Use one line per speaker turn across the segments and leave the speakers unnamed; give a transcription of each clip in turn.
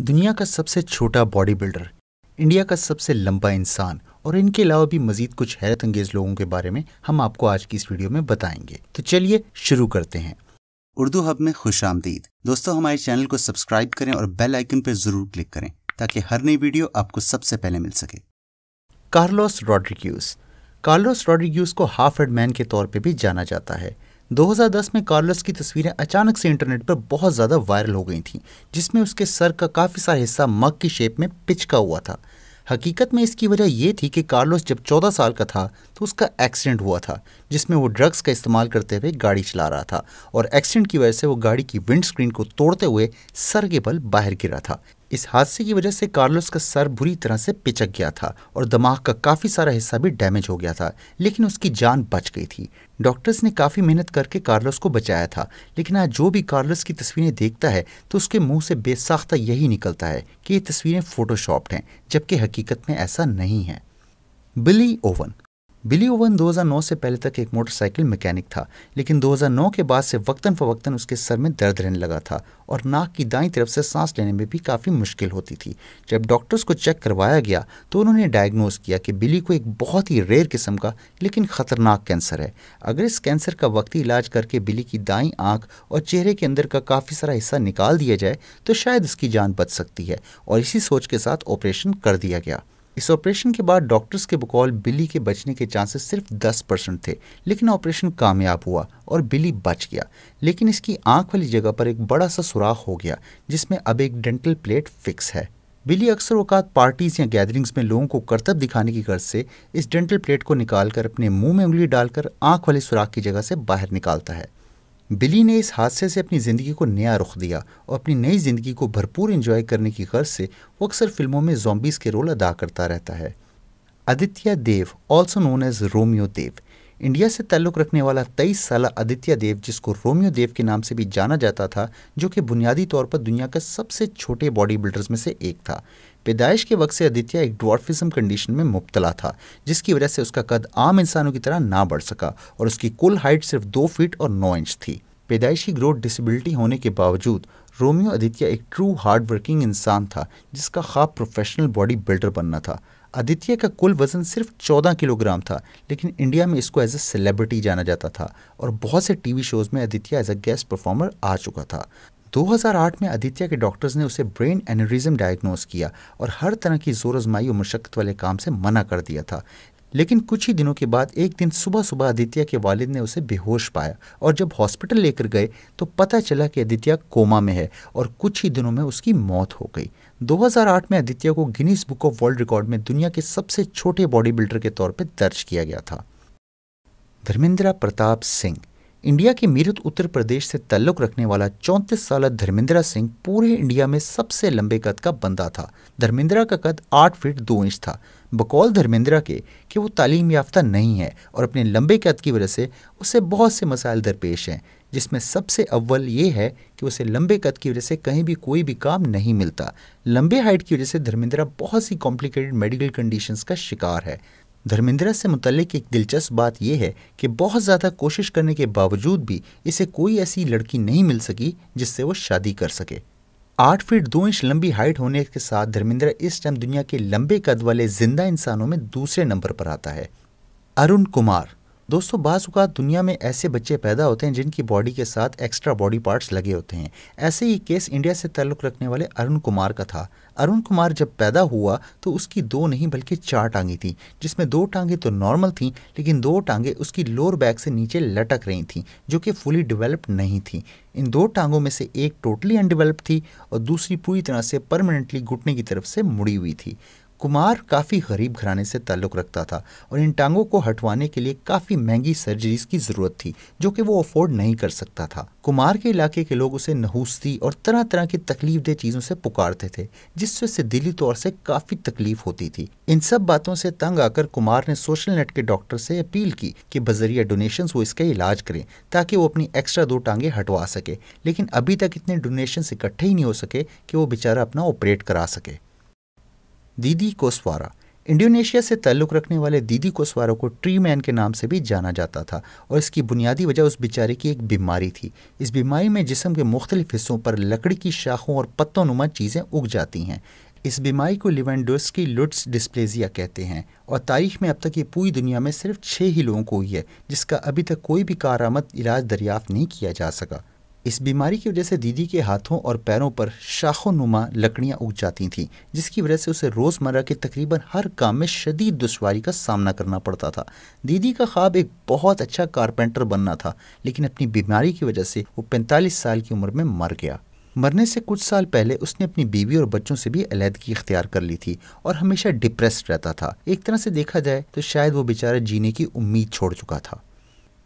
दुनिया का सबसे छोटा बॉडी बिल्डर इंडिया का सबसे लंबा इंसान और इनके अलावा भी मजीद कुछ हैरत अंगेज लोगों के बारे में हम आपको आज की इस वीडियो में बताएंगे तो चलिए शुरू करते हैं उर्दू हब में खुश आमदीद दोस्तों हमारे चैनल को सब्सक्राइब करें और बेल आइकन पर जरूर क्लिक करें ताकि हर नई वीडियो आपको सबसे पहले मिल सके कार्लोस रॉड्रिक्यूस कार्लोस रॉड्रिक्यूस को हाफ हेड मैन के तौर पर भी जाना जाता है 2010 में कार्लस की तस्वीरें अचानक से इंटरनेट पर बहुत ज़्यादा वायरल हो गई थीं जिसमें उसके सर का काफ़ी सारा हिस्सा मग की शेप में पिचका हुआ था हकीकत में इसकी वजह यह थी कि कार्लोस जब 14 साल का था तो उसका एक्सीडेंट हुआ था जिसमें वो ड्रग्स का इस्तेमाल करते हुए गाड़ी चला रहा था और एक्सीडेंट की वजह से वो गाड़ी की विंड स्क्रीन को तोड़ते हुए सर के बल बाहर गिरा था इस हादसे की वजह से कार्लोस का सर बुरी तरह से पिचक गया था और दिमाग का काफ़ी सारा हिस्सा भी डैमेज हो गया था लेकिन उसकी जान बच गई थी डॉक्टर्स ने काफ़ी मेहनत करके कार्लोस को बचाया था लेकिन आज जो भी कार्लोस की तस्वीरें देखता है तो उसके मुंह से बेसाख्ता यही निकलता है कि ये तस्वीरें फ़ोटोशॉप्ड हैं जबकि हकीकत में ऐसा नहीं है बिली ओवन बिली ओवन 2009 से पहले तक एक मोटरसाइकिल मैकेनिक था लेकिन 2009 के बाद से वक्तन फवक्तन उसके सर में दर्द रहने लगा था और नाक की दाई तरफ से सांस लेने में भी काफ़ी मुश्किल होती थी जब डॉक्टर्स को चेक करवाया गया तो उन्होंने डायग्नोज किया कि बिली को एक बहुत ही रेयर किस्म का लेकिन ख़तरनाक कैंसर है अगर इस कैंसर का वक्ती इलाज करके बिली की दाई आँख और चेहरे के अंदर का काफ़ी सारा हिस्सा निकाल दिया जाए तो शायद उसकी जान बच सकती है और इसी सोच के साथ ऑपरेशन कर दिया गया इस ऑपरेशन के बाद डॉक्टर्स के बकौल बिली के बचने के चांसेस सिर्फ 10 परसेंट थे लेकिन ऑपरेशन कामयाब हुआ और बिली बच गया लेकिन इसकी आंख वाली जगह पर एक बड़ा सा सुराख हो गया जिसमें अब एक डेंटल प्लेट फिक्स है बिली अक्सर अवकात पार्टीज़ या गैदरिंग्स में लोगों को करतब दिखाने की गर्ज से इस डेंटल प्लेट को निकालकर अपने मुंह में उंगली डालकर आंख वाले सुराख की जगह से बाहर निकालता है बिली ने इस हादसे से अपनी ज़िंदगी को नया रुख दिया और अपनी नई ज़िंदगी को भरपूर इंजॉय करने की गर्ज से वो अक्सर फिल्मों में जॉम्बीज़ के रोल अदा करता रहता है Aditya Dev also known as Romeo Dev India से ताल्लुक़ रखने वाला तेईस साल आदित्य देव जिसको रोमियो देव के नाम से भी जाना जाता था जो कि बुनियादी तौर पर दुनिया का सबसे छोटे बॉडी बिल्डर्स में से एक था पैदाइश के वक्त से आदित्य एक ड्वार्फिज्म कंडीशन में मुबतला था जिसकी वजह से उसका कद आम इंसानों की तरह ना बढ़ सका और उसकी कुल हाइट सिर्फ दो फीट और नौ इंच थी पैदाइशी ग्रोथ डिसबिलिटी होने के बावजूद रोमियो आदित्य एक ट्रू हार्ड वर्किंग इंसान था जिसका खाब प्रोफेशनल बॉडी बिल्डर बनना था आदित्य का कुल वज़न सिर्फ 14 किलोग्राम था लेकिन इंडिया में इसको एज ए सेलिब्रिटी जाना जाता था और बहुत से टीवी शोज़ में Aditya as a guest performer आ चुका था 2008 में आदित्य के डॉक्टर्स ने उसे ब्रेन एनरिज्म डायग्नोस किया और हर तरह की जोर आजमाई और मशक्क़त वाले काम से मना कर दिया था लेकिन कुछ ही दिनों के बाद एक दिन सुबह सुबह आदित्य के वालिद ने उसे बेहोश पाया और जब हॉस्पिटल लेकर गए तो पता चला कि आदित्य कोमा में है और कुछ ही दिनों में उसकी मौत हो गई 2008 में आदित्य को Guinness Book of World Record में दुनिया के सबसे छोटे बॉडी बिल्डर के तौर पर दर्ज किया गया था धर्मेंद्र प्रताप सिंह इंडिया के मीरठ उत्तर प्रदेश से तल्लुक रखने वाला चौंतीस साल धर्मेंद्रा सिंह पूरे इंडिया में सबसे लंबे कद का बंदा था धर्मेंद्रा का कद आठ फीट दो इंच था बकौल धर्मेंद्रा के कि वो तालीम याफ्ता नहीं है और अपने लंबे कद की वजह से उसे बहुत से मसाइल दरपेश हैं जिसमें सबसे अव्वल ये है कि उसे लंबे कद की वजह से कहीं भी कोई भी काम नहीं मिलता लंबे हाइट की वजह से धर्मेंद्रा बहुत सी कॉम्प्लिकेटेड मेडिकल कंडीशंस का शिकार है धर्मेंद्र से मुतलिक एक दिलचस्प बात यह है कि बहुत ज़्यादा कोशिश करने के बावजूद भी इसे कोई ऐसी लड़की नहीं मिल सकी जिससे वो शादी कर सके आठ फीट दो इंच लंबी हाइट होने के साथ धर्मेंद्र इस टाइम दुनिया के लंबे कद वाले जिंदा इंसानों में दूसरे नंबर पर आता है अरुण कुमार दोस्तों बाज़ात दुनिया में ऐसे बच्चे पैदा होते हैं जिनकी बॉडी के साथ एक्स्ट्रा बॉडी पार्ट्स लगे होते हैं ऐसे ही केस इंडिया से ताल्लुक़ रखने वाले अरुण कुमार का था अरुण कुमार जब पैदा हुआ तो उसकी दो नहीं बल्कि चार टांगें थीं जिसमें दो टांगें तो नॉर्मल थीं लेकिन दो टांगें उसकी लोअर बैक से नीचे लटक रही थीं जो कि फुली डिवेलप्ड नहीं थी इन दो टांगों में से एक टोटली अनडेवलप्ड थी और दूसरी पूरी तरह से परमानेंटली घुटने की तरफ से मुड़ी हुई थी कुमार काफ़ी गरीब घराने से ताल्लुक़ रखता था और इन टांगों को हटवाने के लिए काफ़ी महंगी सर्जरीज की ज़रूरत थी जो कि वो अफोर्ड नहीं कर सकता था कुमार के इलाके के लोग उसे नहूसती और तरह तरह की तकलीफ दे चीज़ों से पुकारते थे जिससे उसे दिली तौर से काफ़ी तकलीफ होती थी इन सब बातों से तंग आकर कुमार ने सोशल नेट के डॉक्टर से अपील की कि बजरिया डोनेशन वो इसका इलाज करें ताकि वो अपनी एक्स्ट्रा दो टांगे हटवा सके लेकिन अभी तक इतने डोनेशन इकट्ठे ही नहीं हो सके कि वो बेचारा अपना ऑपरेट करा सके दीदी कोसवारा इंडोनेशिया से ताल्लुक़ रखने वाले दीदी कोसवारा को ट्री मैन के नाम से भी जाना जाता था और इसकी बुनियादी वजह उस बेचारे की एक बीमारी थी इस बीमारी में जिसम के मुख्तलिफ हिस्सों पर लकड़ी की शाखों और पत्तों नुमा चीज़ें उग जाती हैं इस बीमारी को लिवेंडोस की लुट्स डिस्प्लेजिया कहते हैं और तारीख में अब तक ये पूरी दुनिया में सिर्फ छः ही लोगों को हुई है जिसका अभी तक कोई भी कारामद इलाज दरियाफ्त नहीं किया जा सका इस बीमारी की वजह से दीदी के हाथों और पैरों पर शाखों नुमा लकड़ियाँ उग जाती थीं जिसकी वजह से उसे रोज़मर्रा के तकरीबन हर काम में शदीद दुशारी का सामना करना पड़ता था दीदी का ख्वाब एक बहुत अच्छा कारपेंटर बनना था लेकिन अपनी बीमारी की वजह से वो पैंतालीस साल की उम्र में मर गया मरने से कुछ साल पहले उसने अपनी बीवी और बच्चों से भी अलीहदगी इख्तियार कर ली थी और हमेशा डिप्रेस रहता था एक तरह से देखा जाए तो शायद वो बेचारा जीने की उम्मीद छोड़ चुका था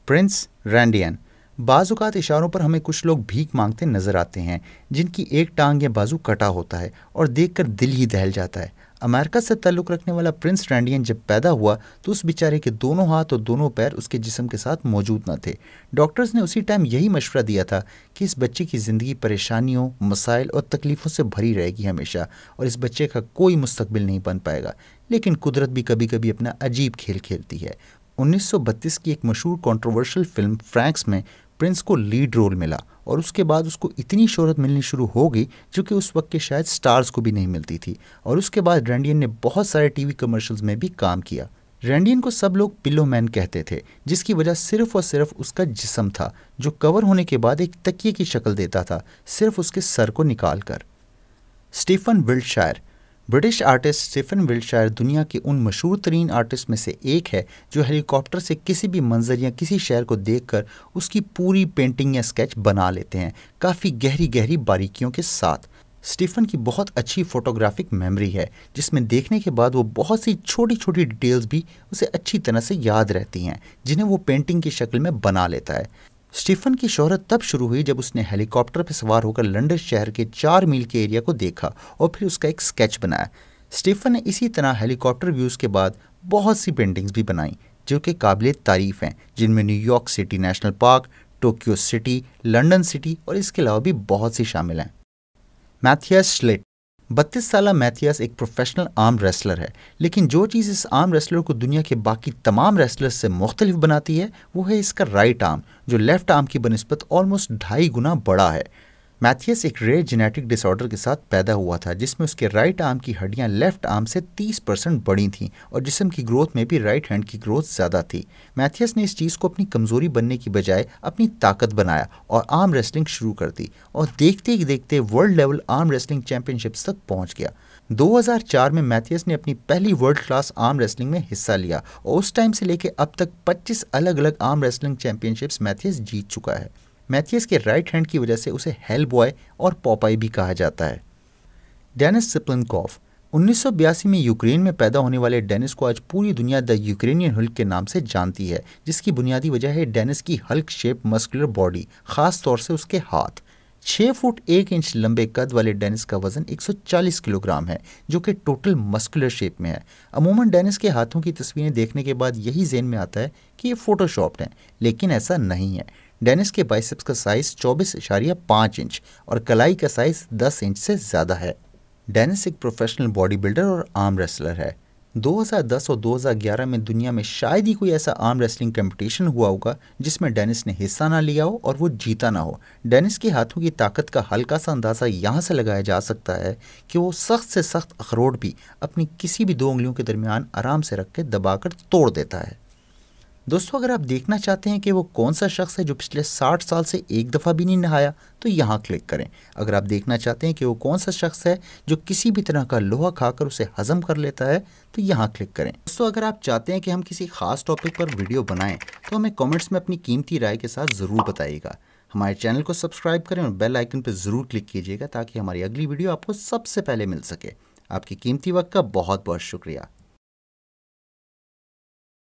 प्रिंस रैंडियन बाज़ात इशारों पर हमें कुछ लोग भीख मांगते नज़र आते हैं जिनकी एक टांग या बाजू कटा होता है और देखकर दिल ही दहल जाता है अमेरिका से ताल्लुक़ रखने वाला प्रिंस रैंडियन जब पैदा हुआ तो उस बेचारे के दोनों हाथ और दोनों पैर उसके जिसम के साथ मौजूद न थे डॉक्टर्स ने उसी टाइम यही मशवरा दिया था कि इस बच्चे की ज़िंदगी परेशानियों मसाइल और तकलीफ़ों से भरी रहेगी हमेशा और इस बच्चे का कोई मुस्तबिल नहीं बन पाएगा लेकिन कुदरत भी कभी कभी अपना अजीब खेल खेलती है 1932 की एक मशहूर कंट्रोवर्शियल फिल्म फ्रैंक्स में प्रिंस को लीड रोल मिला और उसके बाद उसको इतनी शोहरत मिलनी शुरू हो गई जो कि उस वक्त के शायद स्टार्स को भी नहीं मिलती थी और उसके बाद रैंडियन ने बहुत सारे टीवी कमर्शियल्स में भी काम किया रैंडियन को सब लोग पिल्लो मैन कहते थे जिसकी वजह सिर्फ और सिर्फ उसका जिसम था जो कवर होने के बाद एक तकिए की शक्ल देता था सिर्फ उसके सर को निकाल कर Stephen Wiltshire British artist Stephen Wiltshire दुनिया के उन मशहूर तरीन आर्टिस्ट में से एक है जो हेलीकॉप्टर से किसी भी मंजर या किसी शहर को देखकर उसकी पूरी पेंटिंग या स्केच बना लेते हैं काफ़ी गहरी गहरी बारीकियों के साथ स्टीफन की बहुत अच्छी फोटोग्राफिक मेमोरी है जिसमें देखने के बाद वो बहुत सी छोटी छोटी डिटेल्स भी उसे अच्छी तरह से याद रहती हैं जिन्हें वो पेंटिंग की शक्ल में बना लेता है स्टीफन की शोहरत तब शुरू हुई जब उसने हेलीकॉप्टर पर सवार होकर लंदन शहर के चार मील के एरिया को देखा और फिर उसका एक स्केच बनाया स्टीफन ने इसी तरह हेलीकॉप्टर व्यूज़ के बाद बहुत सी पेंटिंग्स भी बनाई जो कि काबिल तारीफ़ हैं जिनमें New York city national park Tokyo city London city और इसके अलावा भी बहुत सी शामिल हैं मैथियस स्लिट बत्तीस साल मैथियास एक प्रोफेशनल आर्म रेसलर है लेकिन जो चीज़ इस आर्म रेसलर को दुनिया के बाकी तमाम रेसलर से मुख्तलिफ बनाती है वो है इसका राइट आर्म जो लेफ़्ट आर्म की बनस्बत ऑलमोस्ट ढाई गुना बड़ा है मैथियस एक रेयर जेनेटिक डिसऑर्डर के साथ पैदा हुआ था जिसमें उसके राइट आर्म की हड्डियां लेफ्ट आर्म से 30 परसेंट बड़ी थीं और जिसम की ग्रोथ में भी राइट हैंड की ग्रोथ ज़्यादा थी मैथियस ने इस चीज़ को अपनी कमज़ोरी बनने की बजाय अपनी ताकत बनाया और आर्म रेसलिंग शुरू कर दी और देखते ही देखते world level arm wrestling championships तक पहुँच गया 2004 में मैथियस ने अपनी पहली वर्ल्ड क्लास आर्म रेसलिंग में हिस्सा लिया और उस टाइम से लेकर अब तक 25 अलग अलग आर्म रेसलिंग चैंपियनशिप्स मैथियस जीत चुका है मैथियस के राइट हैंड की वजह से उसे हेल बॉय और पॉपाई भी कहा जाता है डेनिस सिप्लनकॉफ उन्नीस में यूक्रेन में पैदा होने वाले डेनिस को आज पूरी दुनिया द यूक्रेनियन हल्क के नाम से जानती है जिसकी बुनियादी वजह है डेनिस की हल्क शेप मस्कुलर बॉडी खास तौर से उसके हाथ छः फुट एक इंच लंबे कद वाले डेनिस का वजन 140 किलोग्राम है जो कि टोटल मस्कुलर शेप में है अमूमन डेनिस के हाथों की तस्वीरें देखने के बाद यही जेन में आता है कि ये फोटोशॉप्ड हैं लेकिन ऐसा नहीं है डेनिस के बाइसेप्स का साइज चौबीस इशारिया पाँच इंच और कलाई का साइज दस इंच से ज़्यादा है डेनिस एक प्रोफेशनल बॉडी बिल्डर और आर्म रेसलर है 2010 और 2011 में दुनिया में शायद ही कोई ऐसा आर्म रेसलिंग कंपटीशन हुआ होगा जिसमें डेनिस ने हिस्सा ना लिया हो और वो जीता ना हो डेनिस के हाथों की ताकत का हल्का सा अंदाज़ा यहाँ से लगाया जा सकता है कि वो सख्त से सख्त अखरोट भी अपनी किसी भी दो उंगलियों के दरमियान आराम से रख के दबाकर तोड़ देता है दोस्तों अगर आप देखना चाहते हैं कि वो कौन सा शख्स है जो पिछले 60 साल से एक दफ़ा भी नहीं नहाया तो यहाँ क्लिक करें अगर आप देखना चाहते हैं कि वो कौन सा शख्स है जो किसी भी तरह का लोहा खाकर उसे हजम कर लेता है तो यहाँ क्लिक करें दोस्तों अगर आप चाहते हैं कि हम किसी खास टॉपिक पर वीडियो बनाएं तो हमें कॉमेंट्स में अपनी कीमती राय के साथ ज़रूर बताइएगा हमारे चैनल को सब्सक्राइब करें और बेल आइकन पर ज़रूर क्लिक कीजिएगा ताकि हमारी अगली वीडियो आपको सबसे पहले मिल सके आपकी कीमती वक्त का बहुत बहुत शुक्रिया